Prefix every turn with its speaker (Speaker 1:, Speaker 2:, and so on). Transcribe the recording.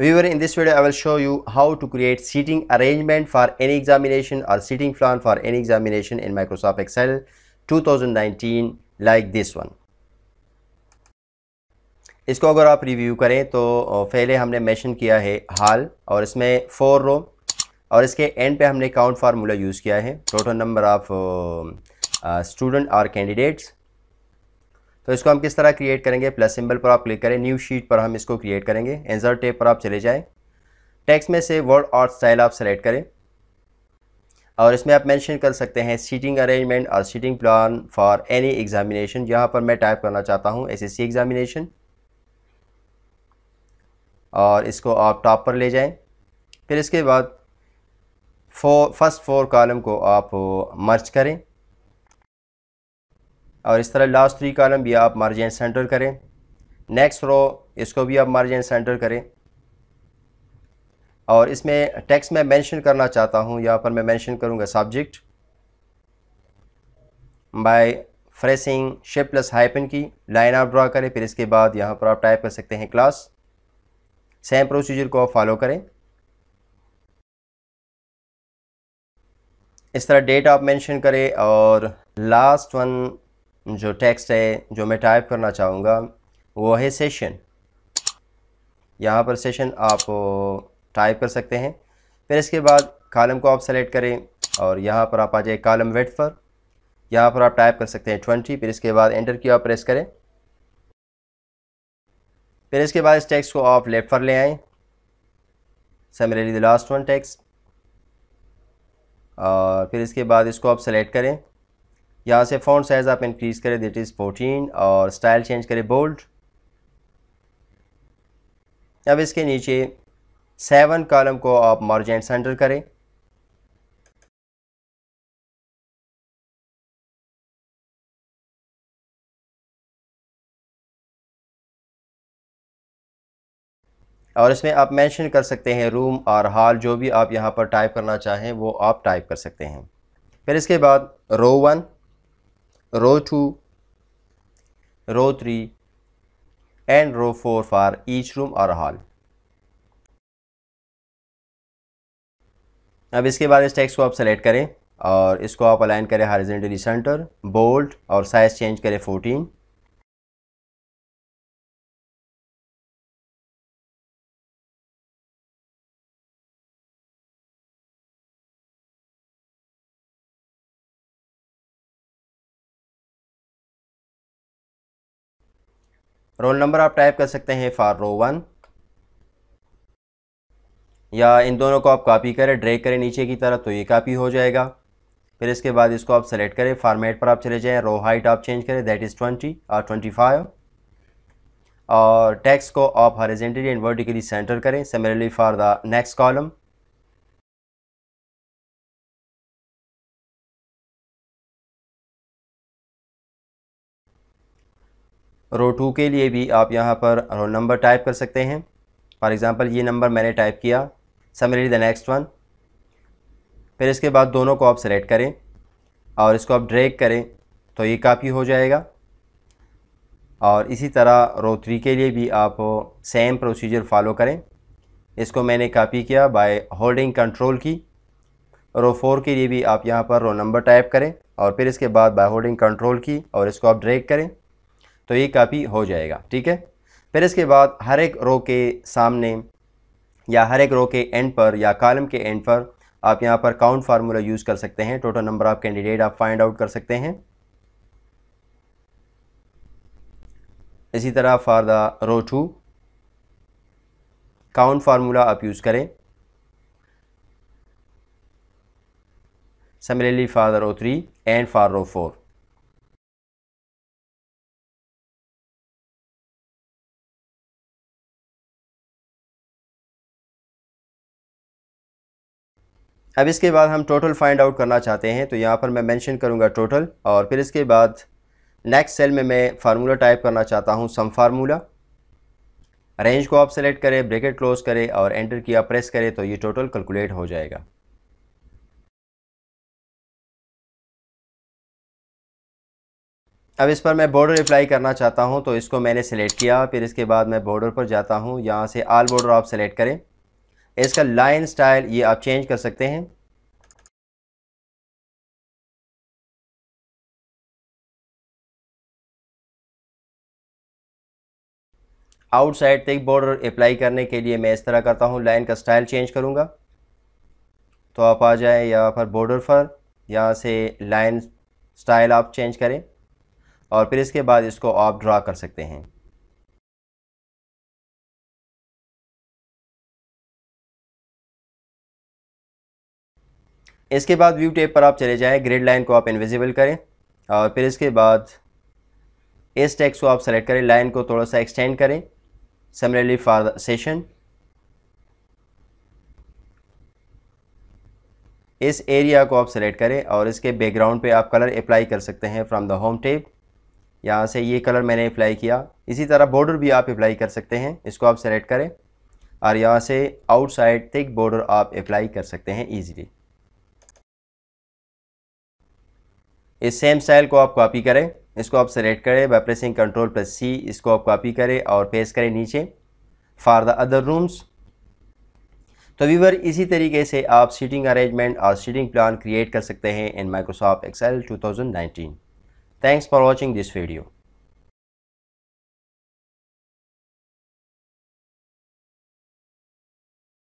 Speaker 1: Viewer, in this video I will show you how to create seating arrangement for any examination or seating plan for any examination in Microsoft Excel 2019 like this one. इसको अगर आप review करें तो पहले हमने mention किया है हाल और इसमें फोर रो और इसके एंड पे हमने काउंट फार्मूला यूज़ किया है टोटल नंबर ऑफ़ स्टूडेंट और कैंडिडेट्स तो इसको हम किस तरह क्रिएट करेंगे प्लस सिंबल पर आप क्लिक करें न्यू शीट पर हम इसको क्रिएट करेंगे एंजर टेप पर आप चले जाएँ टेक्स्ट में से वर्ड और स्टाइल आप सेलेक्ट करें और इसमें आप मेंशन कर सकते हैं सीटिंग अरेंजमेंट और seating plan for any examination यहाँ पर मैं टाइप करना चाहता हूँ एस एग्ज़ामिनेशन और इसको आप टॉप पर ले जाएँ फिर इसके बाद फोर फर्स्ट फोर कॉलम को आप मर्च करें और इस तरह लास्ट थ्री कॉलम भी आप मार्जिन सेंटर करें नेक्स्ट रो इसको भी आप मार्जिन सेंटर करें और इसमें टेक्स्ट में मेंशन करना चाहता हूँ यहाँ पर मैं मेंशन करूँगा subject by pressing shape plus hyphen की लाइन आप ड्रा करें फिर इसके बाद यहाँ पर आप टाइप कर सकते हैं क्लास सेम प्रोसीजर को आप फॉलो करें इस तरह डेट आप मेंशन करें और लास्ट वन जो टेक्स्ट है जो मैं टाइप करना चाहूँगा वो है सेशन यहाँ पर सेशन आप टाइप कर सकते हैं फिर इसके बाद कॉलम को आप सेलेक्ट करें और यहाँ पर आप आ जाए कॉलम वेट पर यहाँ पर आप टाइप कर सकते हैं ट्वेंटी फिर इसके बाद एंटर की आप प्रेस करें फिर इसके बाद इस टेक्स्ट को आप लेफ्ट पर ले आएँ similarly the last one text और फिर इसके बाद इसको आप सेलेक्ट करें यहाँ से फ़ॉन्ट साइज़ आप इंक्रीज करें दिट इज़ फोर्टीन और स्टाइल चेंज करें बोल्ड अब
Speaker 2: इसके नीचे सेवन कॉलम को आप मार्जिन सेंटर करें और इसमें आप मेंशन कर सकते हैं रूम और हॉल जो भी आप यहाँ पर टाइप करना चाहें वो आप टाइप
Speaker 1: कर सकते हैं फिर इसके बाद row one row 2, row 3 and row 4 for each room or hall. अब इसके बाद इस टेक्स्ट को आप
Speaker 2: सेलेक्ट करें और इसको आप अलाइन करें हॉरिजॉन्टली सेंटर बोल्ड और साइज़ चेंज करें 14 रोल नंबर आप टाइप कर सकते हैं फॉर रो वन
Speaker 1: या इन दोनों को आप कॉपी करें ड्रैग करें नीचे की तरफ तो ये कॉपी हो जाएगा फिर इसके बाद इसको आप सेलेक्ट करें फॉर्मेट पर आप चले जाएँ रो हाइट आप चेंज करें दैट इज़ ट्वेंटी और ट्वेंटी फाइव और टेक्स्ट को आप हॉरिजेंटली एंड वर्टिकली
Speaker 2: सेंटर करें similarly for the next column row two के लिए भी आप यहाँ पर रोल नंबर टाइप कर सकते हैं
Speaker 1: फॉर एग्ज़ाम्पल ये नंबर मैंने टाइप किया समरी द नेक्स्ट वन फिर इसके बाद दोनों को आप सेलेक्ट करें और इसको आप ड्रैग करें तो ये कापी हो जाएगा और इसी तरह रो थ्री के लिए भी आप सेम प्रोसीजर फॉलो करें इसको मैंने कापी किया बाय होल्डिंग कंट्रोल की रो फोर के लिए भी आप यहाँ पर रो नंबर टाइप करें और फिर इसके बाद बाय होल्डिंग कंट्रोल की और इसको आप ड्रैग करें तो ये काफ़ी हो जाएगा ठीक है फिर इसके बाद हर एक रो के सामने या हर एक रो के एंड पर या कॉलम के एंड पर आप यहाँ पर काउंट फार्मूला यूज़ कर सकते हैं टोटल नंबर ऑफ कैंडिडेट आप फाइंड आउट कर सकते हैं इसी तरह for the row two count formula आप यूज़ करें
Speaker 2: similarly for the row three and for row four अब इसके बाद हम टोटल
Speaker 1: फाइंड आउट करना चाहते हैं तो यहाँ पर मैं मेंशन करूँगा टोटल और फिर इसके बाद नेक्स्ट सेल में मैं फार्मूला टाइप करना चाहता हूँ सम फार्मूला रेंज को आप सेलेक्ट करें ब्रेकेट
Speaker 2: क्लोज करें और एंटर किया प्रेस करें तो ये टोटल कैलकुलेट हो जाएगा अब इस पर मैं
Speaker 1: बॉर्डर अप्लाई करना चाहता हूँ तो इसको मैंने सेलेक्ट किया फिर इसके बाद मैं बॉर्डर पर जाता हूँ यहाँ से आल बॉर्डर
Speaker 2: आप सेलेक्ट करें इसका लाइन स्टाइल ये आप चेंज कर सकते हैं आउटसाइड तक बॉर्डर अप्लाई करने के
Speaker 1: लिए मैं इस तरह करता हूँ लाइन का स्टाइल चेंज करूँगा तो आप आ जाए यहाँ पर बॉर्डर पर यहाँ से लाइन स्टाइल आप चेंज करें और फिर इसके
Speaker 2: बाद इसको आप ड्रा कर सकते हैं इसके बाद व्यू टेप पर आप चले जाएँ ग्रेड लाइन को आप इनविजिबल करें और फिर इसके बाद
Speaker 1: इस टेक्स को आप सेलेक्ट करें लाइन को थोड़ा सा एक्सटेंड करें सिमिलरली फॉर सेशन इस एरिया को आप सेलेक्ट करें और इसके बैकग्राउंड पे आप कलर अप्लाई कर सकते हैं फ्रॉम द होम टेप यहाँ से ये कलर मैंने अप्लाई किया इसी तरह बॉर्डर भी आप अप्लाई कर सकते हैं इसको आप सेलेक्ट करें और यहाँ से आउटसाइड थिक बॉर्डर आप अप्लाई कर सकते हैं ईजीली इस सेम स्टाइल को आप कॉपी करें इसको आप सेलेक्ट करें by pressing control plus C इसको आप कॉपी करें और पेस्ट करें नीचे फॉर द अदर रूम्स तो व्यूवर इसी तरीके से आप सीटिंग अरेंजमेंट और सीटिंग प्लान
Speaker 2: क्रिएट कर सकते हैं in Microsoft Excel 2019 thanks for watching this video